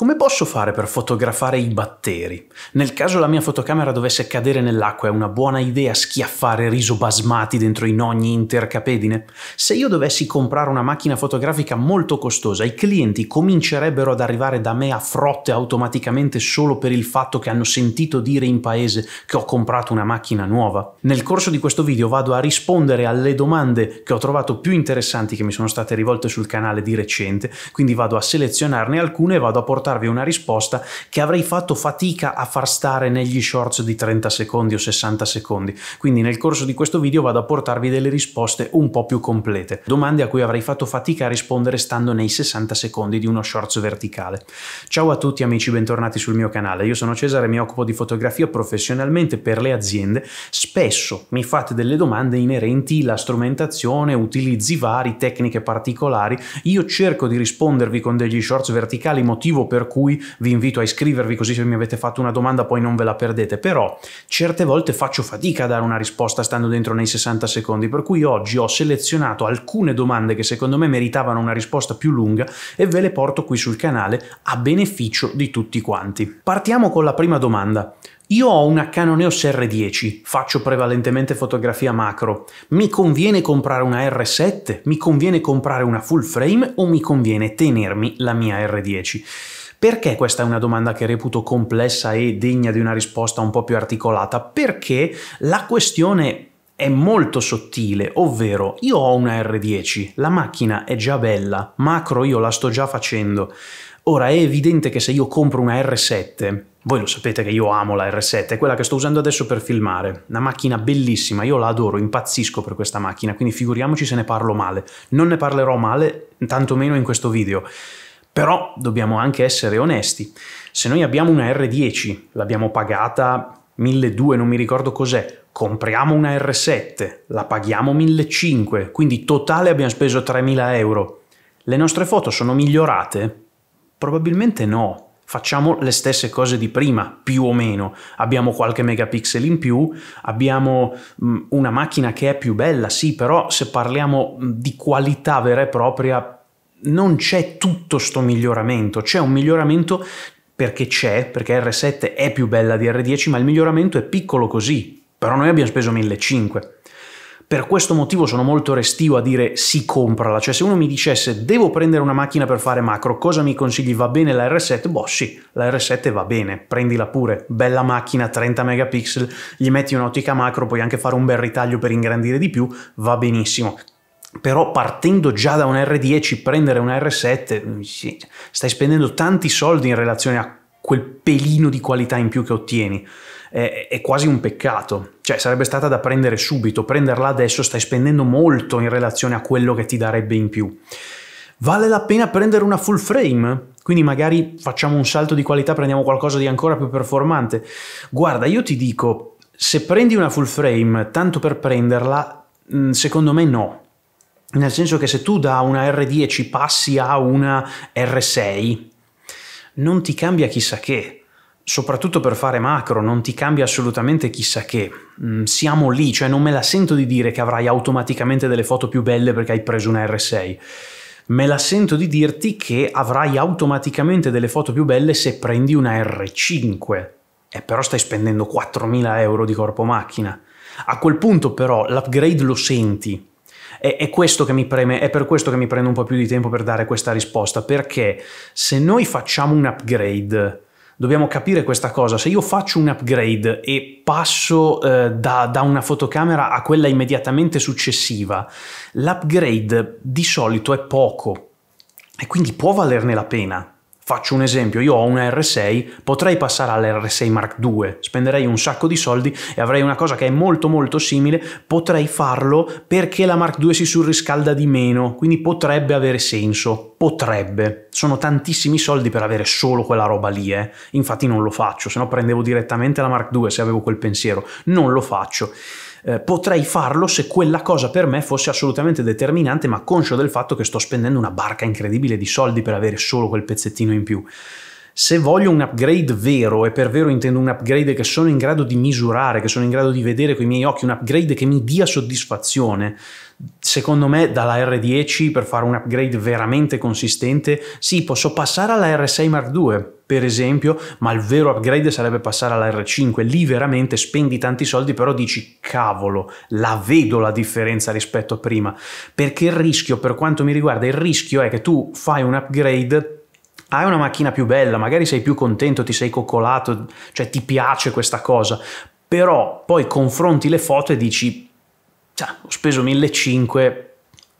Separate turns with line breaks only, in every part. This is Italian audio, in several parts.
Come posso fare per fotografare i batteri? Nel caso la mia fotocamera dovesse cadere nell'acqua è una buona idea schiaffare riso basmati dentro in ogni intercapedine? Se io dovessi comprare una macchina fotografica molto costosa, i clienti comincerebbero ad arrivare da me a frotte automaticamente solo per il fatto che hanno sentito dire in paese che ho comprato una macchina nuova? Nel corso di questo video vado a rispondere alle domande che ho trovato più interessanti che mi sono state rivolte sul canale di recente, quindi vado a selezionarne alcune e vado a portare portarvi una risposta che avrei fatto fatica a far stare negli shorts di 30 secondi o 60 secondi. Quindi nel corso di questo video vado a portarvi delle risposte un po' più complete, domande a cui avrei fatto fatica a rispondere stando nei 60 secondi di uno shorts verticale. Ciao a tutti amici, bentornati sul mio canale. Io sono Cesare, mi occupo di fotografia professionalmente per le aziende. Spesso mi fate delle domande inerenti alla strumentazione, utilizzi vari, tecniche particolari. Io cerco di rispondervi con degli shorts verticali, motivo per per cui vi invito a iscrivervi così se mi avete fatto una domanda poi non ve la perdete, però certe volte faccio fatica a dare una risposta stando dentro nei 60 secondi, per cui oggi ho selezionato alcune domande che secondo me meritavano una risposta più lunga e ve le porto qui sul canale a beneficio di tutti quanti. Partiamo con la prima domanda. Io ho una Canon EOS R10, faccio prevalentemente fotografia macro. Mi conviene comprare una R7? Mi conviene comprare una full frame o mi conviene tenermi la mia R10? Perché questa è una domanda che reputo complessa e degna di una risposta un po' più articolata? Perché la questione è molto sottile, ovvero io ho una R10, la macchina è già bella, macro io la sto già facendo. Ora è evidente che se io compro una R7, voi lo sapete che io amo la R7, è quella che sto usando adesso per filmare, una macchina bellissima, io la adoro, impazzisco per questa macchina, quindi figuriamoci se ne parlo male. Non ne parlerò male, tantomeno in questo video. Però dobbiamo anche essere onesti. Se noi abbiamo una R10, l'abbiamo pagata 1200, non mi ricordo cos'è, compriamo una R7, la paghiamo 1500, quindi totale abbiamo speso 3000 euro. Le nostre foto sono migliorate? Probabilmente no. Facciamo le stesse cose di prima, più o meno. Abbiamo qualche megapixel in più, abbiamo mm, una macchina che è più bella, sì, però se parliamo mm, di qualità vera e propria, non c'è tutto sto miglioramento, c'è un miglioramento perché c'è, perché R7 è più bella di R10, ma il miglioramento è piccolo così, però noi abbiamo speso 1500. Per questo motivo sono molto restio a dire si comprala, cioè se uno mi dicesse devo prendere una macchina per fare macro, cosa mi consigli? Va bene la R7? Boh sì, la R7 va bene, prendila pure, bella macchina 30 megapixel, gli metti un'ottica macro, puoi anche fare un bel ritaglio per ingrandire di più, va benissimo però partendo già da un R10 prendere un R7 mm, stai spendendo tanti soldi in relazione a quel pelino di qualità in più che ottieni è, è, quasi un peccato cioè sarebbe stata da prendere subito prenderla adesso stai spendendo molto in relazione a quello che ti darebbe in più vale la pena prendere una full frame quindi magari facciamo un salto di qualità prendiamo qualcosa di ancora più performante guarda io ti dico se prendi una full frame tanto per prenderla mm, secondo me no nel senso che se tu da una R10 passi a una R6, non ti cambia chissà che, soprattutto per fare macro, non ti cambia assolutamente chissà che. Mm, siamo lì, cioè non me la sento di dire che avrai automaticamente delle foto più belle perché hai preso una R6. Me la sento di dirti che avrai automaticamente delle foto più belle se prendi una R5. E eh, però stai spendendo 4.000 euro di corpo macchina. A quel punto però l'upgrade lo senti, è, è, questo che mi preme, è per questo che mi prendo un po' più di tempo per dare questa risposta, perché se noi facciamo un upgrade, dobbiamo capire questa cosa. Se io faccio un upgrade e passo eh, da, da, una fotocamera a quella immediatamente successiva, l'upgrade di solito è poco e quindi può valerne la pena. Faccio un esempio, io ho una R6, potrei passare all'R6 Mark II, spenderei un sacco di soldi e avrei una cosa che è molto molto simile, potrei farlo perché la Mark II si surriscalda di meno, quindi potrebbe avere senso, potrebbe. Sono tantissimi soldi per avere solo quella roba lì, eh. infatti non lo faccio, se no prendevo direttamente la Mark II se avevo quel pensiero, non lo faccio eh, potrei farlo se quella cosa per me fosse assolutamente determinante, ma conscio del fatto che sto spendendo una barca incredibile di soldi per avere solo quel pezzettino in più se voglio un upgrade vero, e per vero intendo un upgrade che sono in grado di misurare, che sono in grado di vedere con i miei occhi, un upgrade che mi dia soddisfazione, secondo me dalla R10 per fare un upgrade veramente consistente, sì, posso passare alla R6 Mark II, per esempio, ma il vero upgrade sarebbe passare alla R5. Lì veramente spendi tanti soldi, però dici cavolo, la vedo la differenza rispetto a prima. Perché il rischio, per quanto mi riguarda, il rischio è che tu fai un upgrade hai una macchina più bella, magari sei più contento, ti sei coccolato, cioè ti piace questa cosa, però poi confronti le foto e dici, cioè, ho speso 1.500,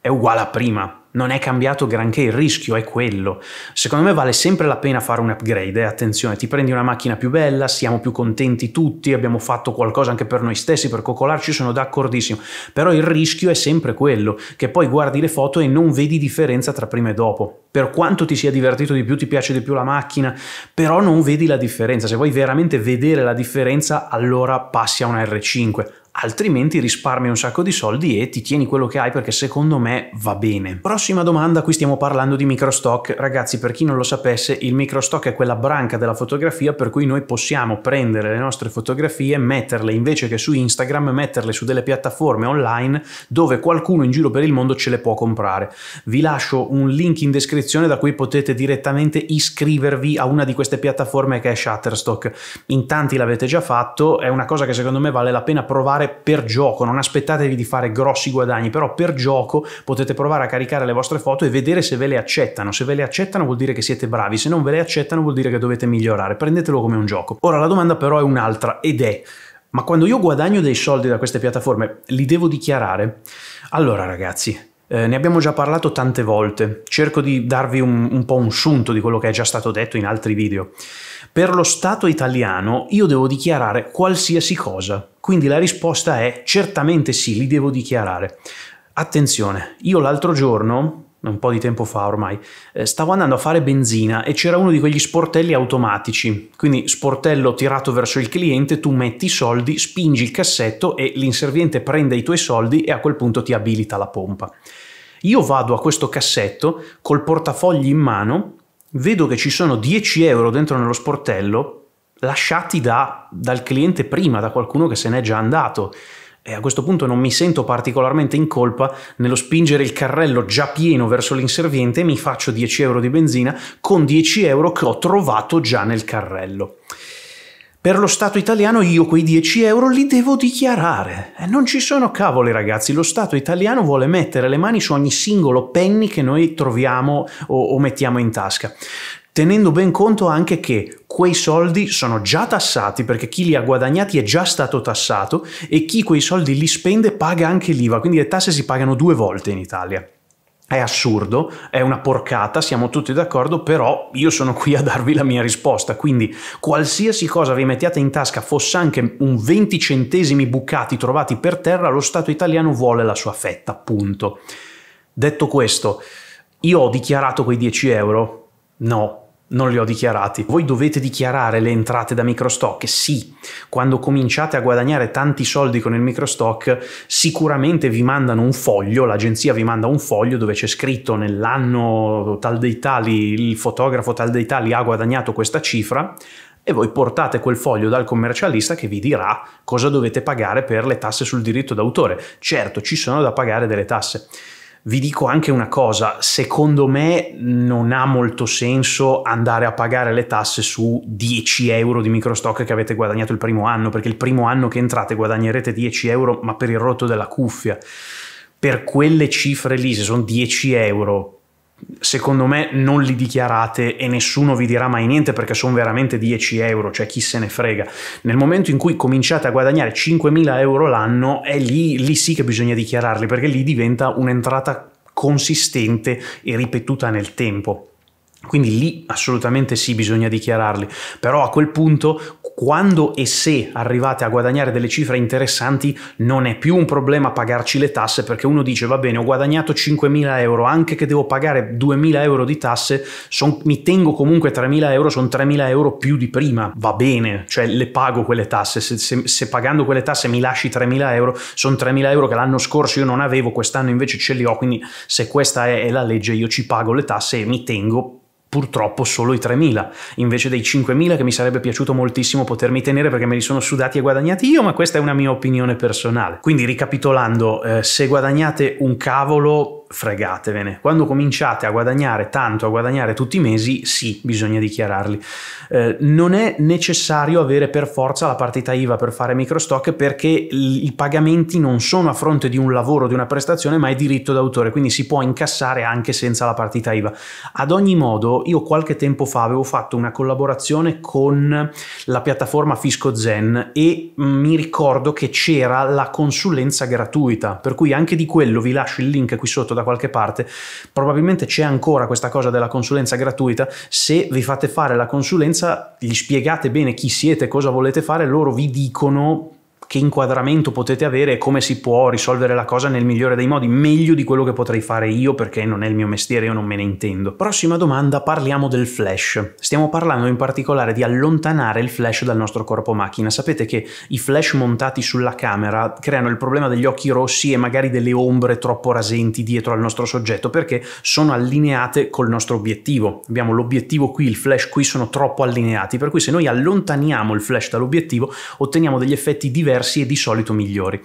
è uguale a prima, non è cambiato granché, il rischio è quello. Secondo me vale sempre la pena fare un upgrade, eh? attenzione, ti prendi una macchina più bella, siamo più contenti tutti, abbiamo fatto qualcosa anche per noi stessi, per coccolarci, sono d'accordissimo, però il rischio è sempre quello, che poi guardi le foto e non vedi differenza tra prima e dopo. Per quanto ti sia divertito di più, ti piace di più la macchina, però non vedi la differenza. Se vuoi veramente vedere la differenza, allora passi a una R5 altrimenti risparmi un sacco di soldi e ti tieni quello che hai perché secondo me va bene. Prossima domanda, qui stiamo parlando di microstock. Ragazzi, per chi non lo sapesse, il microstock è quella branca della fotografia per cui noi possiamo prendere le nostre fotografie, metterle invece che su Instagram, metterle su delle piattaforme online dove qualcuno in giro per il mondo ce le può comprare. Vi lascio un link in descrizione da cui potete direttamente iscrivervi a una di queste piattaforme che è Shutterstock. In tanti l'avete già fatto, è una cosa che secondo me vale la pena provare per gioco, non aspettatevi di fare grossi guadagni, però per gioco potete provare a caricare le vostre foto e vedere se ve le accettano. Se ve le accettano vuol dire che siete bravi, se non ve le accettano vuol dire che dovete migliorare. Prendetelo come un gioco. Ora la domanda però è un'altra ed è ma quando io guadagno dei soldi da queste piattaforme li devo dichiarare? Allora ragazzi, eh, ne abbiamo già parlato tante volte, cerco di darvi un, un po' un sunto di quello che è già stato detto in altri video. Per lo Stato italiano io devo dichiarare qualsiasi cosa, quindi la risposta è certamente sì, li devo dichiarare. Attenzione, io l'altro giorno un po' di tempo fa ormai, eh, stavo andando a fare benzina e c'era uno di quegli sportelli automatici, quindi sportello tirato verso il cliente, tu metti i soldi, spingi il cassetto e l'inserviente prende i tuoi soldi e a quel punto ti abilita la pompa. Io vado a questo cassetto col portafogli in mano, vedo che ci sono 10 euro dentro nello sportello, lasciati da, dal cliente prima, da qualcuno che se n'è già andato e a questo punto non mi sento particolarmente in colpa nello spingere il carrello già pieno verso l'inserviente e mi faccio 10 euro di benzina con 10 euro che ho trovato già nel carrello. Per lo Stato italiano io quei 10 euro li devo dichiarare. E eh, non ci sono cavoli ragazzi, lo Stato italiano vuole mettere le mani su ogni singolo penny che noi troviamo o, o mettiamo in tasca tenendo ben conto anche che quei soldi sono già tassati perché chi li ha guadagnati è già stato tassato e chi quei soldi li spende paga anche l'IVA, quindi le tasse si pagano due volte in Italia. È assurdo, è una porcata, siamo tutti d'accordo, però io sono qui a darvi la mia risposta, quindi qualsiasi cosa vi mettiate in tasca, fosse anche un 20 centesimi bucati trovati per terra, lo Stato italiano vuole la sua fetta, punto. Detto questo, io ho dichiarato quei 10 euro? No, non li ho dichiarati. Voi dovete dichiarare le entrate da microstock? Sì, quando cominciate a guadagnare tanti soldi con il microstock, sicuramente vi mandano un foglio, l'agenzia vi manda un foglio dove c'è scritto nell'anno tal dei tali, il fotografo tal dei tali ha guadagnato questa cifra e voi portate quel foglio dal commercialista che vi dirà cosa dovete pagare per le tasse sul diritto d'autore. Certo, ci sono da pagare delle tasse. Vi dico anche una cosa, secondo me non ha molto senso andare a pagare le tasse su 10 euro di microstock che avete guadagnato il primo anno, perché il primo anno che entrate guadagnerete 10 euro, ma per il rotto della cuffia. Per quelle cifre lì, se sono 10 euro secondo me non li dichiarate e nessuno vi dirà mai niente perché sono veramente 10 euro, cioè chi se ne frega. Nel momento in cui cominciate a guadagnare 5.000 euro l'anno, è lì, lì sì che bisogna dichiararli perché lì diventa un'entrata consistente e ripetuta nel tempo. Quindi lì assolutamente sì, bisogna dichiararli, però a quel punto quando e se arrivate a guadagnare delle cifre interessanti non è più un problema pagarci le tasse perché uno dice va bene ho guadagnato 5.000 euro anche che devo pagare 2.000 euro di tasse son, mi tengo comunque 3.000 euro sono 3.000 euro più di prima va bene cioè le pago quelle tasse se, se, se pagando quelle tasse mi lasci 3.000 euro sono 3.000 euro che l'anno scorso io non avevo quest'anno invece ce li ho quindi se questa è, è la legge io ci pago le tasse e mi tengo purtroppo solo i 3.000, invece dei 5.000 che mi sarebbe piaciuto moltissimo potermi tenere perché me li sono sudati e guadagnati io, ma questa è una mia opinione personale. Quindi ricapitolando, eh, se guadagnate un cavolo fregatevene. Quando cominciate a guadagnare tanto, a guadagnare tutti i mesi, sì, bisogna dichiararli. Eh, non è necessario avere per forza la partita IVA per fare microstock perché i pagamenti non sono a fronte di un lavoro, di una prestazione, ma è diritto d'autore, quindi si può incassare anche senza la partita IVA. Ad ogni modo, io qualche tempo fa avevo fatto una collaborazione con la piattaforma Fisco Zen e mi ricordo che c'era la consulenza gratuita, per cui anche di quello vi lascio il link qui sotto da qualche parte, probabilmente c'è ancora questa cosa della consulenza gratuita, se vi fate fare la consulenza, gli spiegate bene chi siete, cosa volete fare, loro vi dicono che inquadramento potete avere e come si può risolvere la cosa nel migliore dei modi, meglio di quello che potrei fare io perché non è il mio mestiere, io non me ne intendo. Prossima domanda, parliamo del flash. Stiamo parlando in particolare di allontanare il flash dal nostro corpo macchina. Sapete che i flash montati sulla camera creano il problema degli occhi rossi e magari delle ombre troppo rasenti dietro al nostro soggetto perché sono allineate col nostro obiettivo. Abbiamo l'obiettivo qui, il flash qui sono troppo allineati, per cui se noi allontaniamo il flash dall'obiettivo otteniamo degli effetti diversi diversi e di solito migliori.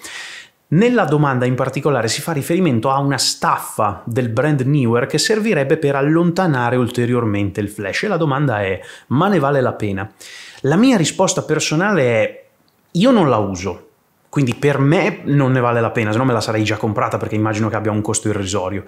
Nella domanda in particolare si fa riferimento a una staffa del brand Newer che servirebbe per allontanare ulteriormente il flash e la domanda è ma ne vale la pena? La mia risposta personale è io non la uso, quindi per me non ne vale la pena, se no me la sarei già comprata perché immagino che abbia un costo irrisorio.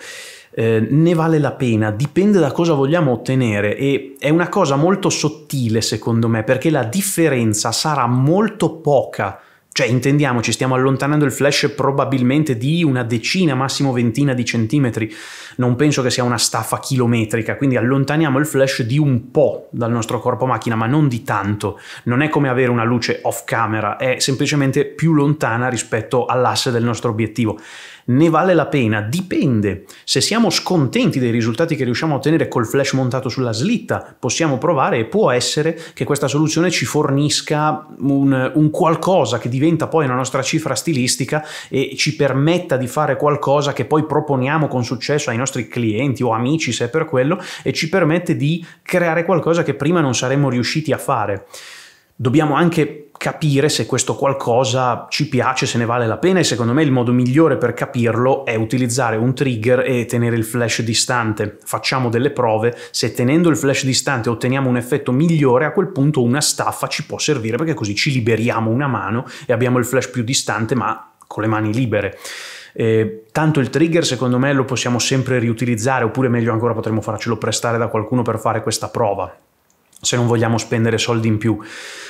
Eh, ne vale la pena, dipende da cosa vogliamo ottenere e è una cosa molto sottile secondo me perché la differenza sarà molto poca cioè, intendiamoci, stiamo allontanando il flash probabilmente di una decina, massimo ventina di centimetri. Non penso che sia una staffa chilometrica, quindi allontaniamo il flash di un po' dal nostro corpo macchina, ma non di tanto. Non è come avere una luce off camera, è semplicemente più lontana rispetto all'asse del nostro obiettivo ne vale la pena, dipende. Se siamo scontenti dei risultati che riusciamo a ottenere col flash montato sulla slitta, possiamo provare e può essere che questa soluzione ci fornisca un, un qualcosa che diventa poi una nostra cifra stilistica e ci permetta di fare qualcosa che poi proponiamo con successo ai nostri clienti o amici se è per quello e ci permette di creare qualcosa che prima non saremmo riusciti a fare. Dobbiamo anche capire se questo qualcosa ci piace, se ne vale la pena e secondo me il modo migliore per capirlo è utilizzare un trigger e tenere il flash distante. Facciamo delle prove, se tenendo il flash distante otteniamo un effetto migliore, a quel punto una staffa ci può servire perché così ci liberiamo una mano e abbiamo il flash più distante ma con le mani libere. Eh, tanto il trigger secondo me lo possiamo sempre riutilizzare oppure meglio ancora potremmo farcelo prestare da qualcuno per fare questa prova se non vogliamo spendere soldi in più.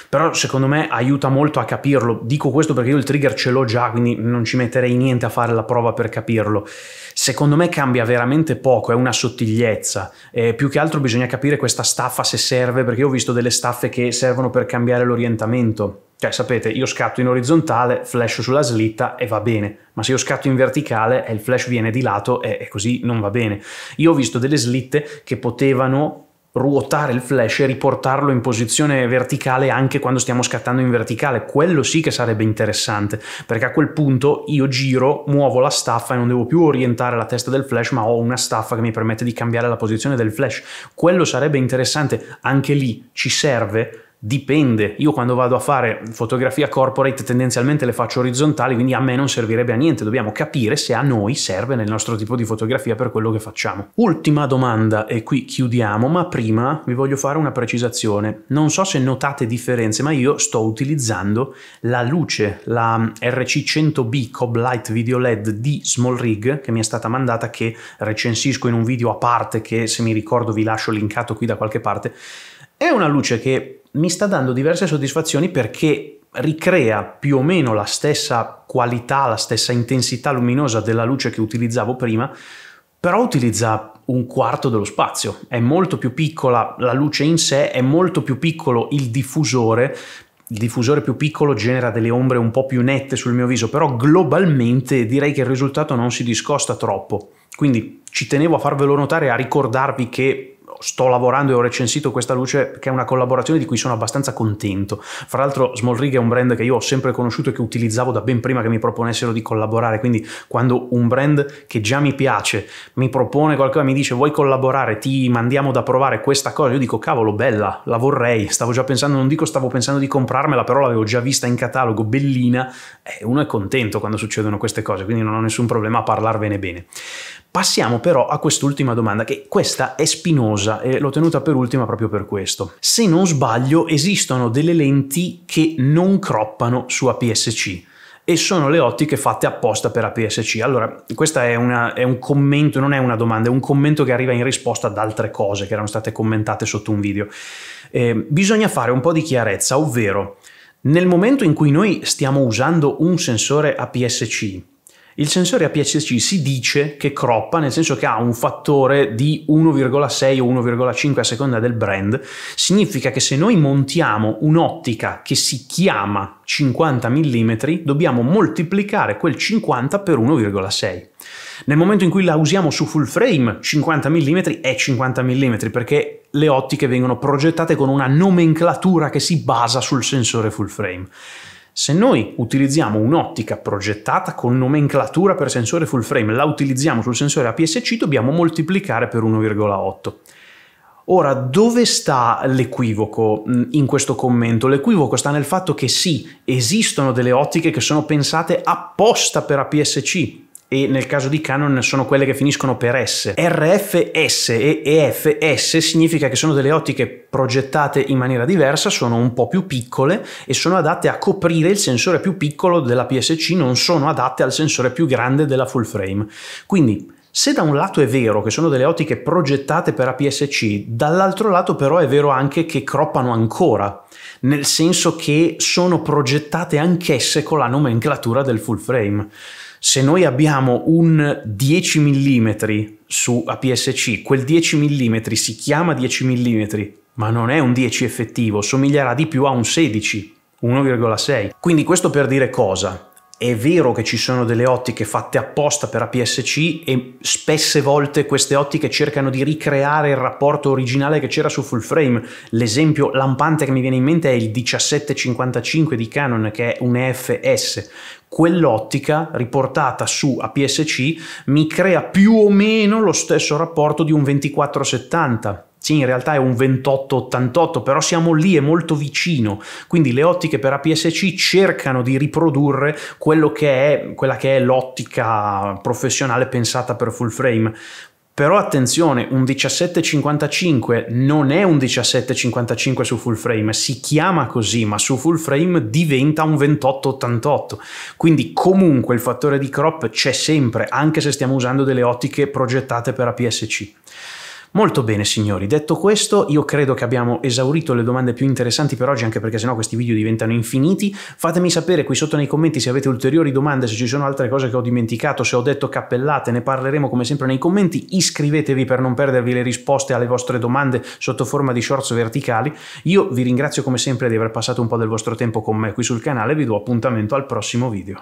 Però secondo me aiuta molto a capirlo. Dico questo perché io il trigger ce l'ho già, quindi non ci metterei niente a fare la prova per capirlo. Secondo me cambia veramente poco, è una sottigliezza. Eh, più che altro bisogna capire questa staffa se serve, perché ho visto delle staffe che servono per cambiare l'orientamento. Cioè, sapete, io scatto in orizzontale, flash sulla slitta e va bene, ma se io scatto in verticale e il flash viene di lato e così non va bene. Io ho visto delle slitte che potevano ruotare il flash e riportarlo in posizione verticale anche quando stiamo scattando in verticale. Quello sì che sarebbe interessante, perché a quel punto io giro, muovo la staffa e non devo più orientare la testa del flash, ma ho una staffa che mi permette di cambiare la posizione del flash. Quello sarebbe interessante, anche lì ci serve Dipende, io quando vado a fare fotografia corporate tendenzialmente le faccio orizzontali, quindi a me non servirebbe a niente, dobbiamo capire se a noi serve nel nostro tipo di fotografia per quello che facciamo. Ultima domanda e qui chiudiamo, ma prima vi voglio fare una precisazione. Non so se notate differenze, ma io sto utilizzando la luce, la mm, RC100B Cob Video LED di Small Rig che mi è stata mandata che recensisco in un video a parte che se mi ricordo vi lascio linkato qui da qualche parte. È una luce che mi sta dando diverse soddisfazioni perché ricrea più o meno la stessa qualità, la stessa intensità luminosa della luce che utilizzavo prima, però utilizza un quarto dello spazio, è molto più piccola la luce in sé, è molto più piccolo il diffusore, il diffusore più piccolo genera delle ombre un po' più nette sul mio viso, però globalmente direi che il risultato non si discosta troppo. Quindi ci tenevo a farvelo notare, a ricordarvi che sto lavorando e ho recensito questa luce che è una collaborazione di cui sono abbastanza contento. Fra l'altro Small Rig è un brand che io ho sempre conosciuto e che utilizzavo da ben prima che mi proponessero di collaborare, quindi quando un brand che già mi piace mi propone qualcosa, mi dice vuoi collaborare, ti mandiamo da provare questa cosa, io dico cavolo bella, la vorrei, stavo già pensando, non dico stavo pensando di comprarmela, però l'avevo già vista in catalogo, bellina, eh, uno è contento quando succedono queste cose, quindi non ho nessun problema a parlarvene bene. Passiamo però a quest'ultima domanda, che questa è spinosa e l'ho tenuta per ultima proprio per questo. Se non sbaglio, esistono delle lenti che non croppano su APS-C e sono le ottiche fatte apposta per APS-C. Allora, questo è, è, un commento, non è una domanda, è un commento che arriva in risposta ad altre cose che erano state commentate sotto un video. Eh, bisogna fare un po' di chiarezza, ovvero nel momento in cui noi stiamo usando un sensore APS-C, il sensore APS-C si dice che croppa, nel senso che ha un fattore di 1,6 o 1,5 a seconda del brand. Significa che se noi montiamo un'ottica che si chiama 50 mm, dobbiamo moltiplicare quel 50 per 1,6. Nel momento in cui la usiamo su full frame, 50 mm è 50 mm perché le ottiche vengono progettate con una nomenclatura che si basa sul sensore full frame. Se noi utilizziamo un'ottica progettata con nomenclatura per sensore full frame, la utilizziamo sul sensore APS-C, dobbiamo moltiplicare per 1,8. Ora, dove sta l'equivoco mm, in questo commento? L'equivoco sta nel fatto che sì, esistono delle ottiche che sono pensate apposta per APS-C, e nel caso di Canon sono quelle che finiscono per S. RFS e EFS significa che sono delle ottiche progettate in maniera diversa, sono un po' più piccole e sono adatte a coprire il sensore più piccolo della PSC, non sono adatte al sensore più grande della full frame. Quindi se da un lato è vero che sono delle ottiche progettate per APS-C, dall'altro lato però è vero anche che croppano ancora, nel senso che sono progettate anch'esse con la nomenclatura del full frame se noi abbiamo un 10 mm su APS-C, quel 10 mm si chiama 10 mm, ma non è un 10 effettivo, somiglierà di più a un 16, 1,6. Quindi questo per dire cosa? è vero che ci sono delle ottiche fatte apposta per APS-C e spesse volte queste ottiche cercano di ricreare il rapporto originale che c'era su full frame. L'esempio lampante che mi viene in mente è il 1755 di Canon che è un EFS. Quell'ottica riportata su APS-C mi crea più o meno lo stesso rapporto di un 2470 sì, in realtà è un 2888, però siamo lì, è molto vicino. Quindi le ottiche per APS-C cercano di riprodurre che è, quella che è l'ottica professionale pensata per full frame. Però attenzione, un 1755 non è un 1755 su full frame, si chiama così, ma su full frame diventa un 2888. Quindi comunque il fattore di crop c'è sempre, anche se stiamo usando delle ottiche progettate per APS-C. Molto bene signori, detto questo io credo che abbiamo esaurito le domande più interessanti per oggi anche perché sennò questi video diventano infiniti. Fatemi sapere qui sotto nei commenti se avete ulteriori domande, se ci sono altre cose che ho dimenticato, se ho detto cappellate, ne parleremo come sempre nei commenti. Iscrivetevi per non perdervi le risposte alle vostre domande sotto forma di shorts verticali. Io vi ringrazio come sempre di aver passato un po' del vostro tempo con me qui sul canale, vi do appuntamento al prossimo video.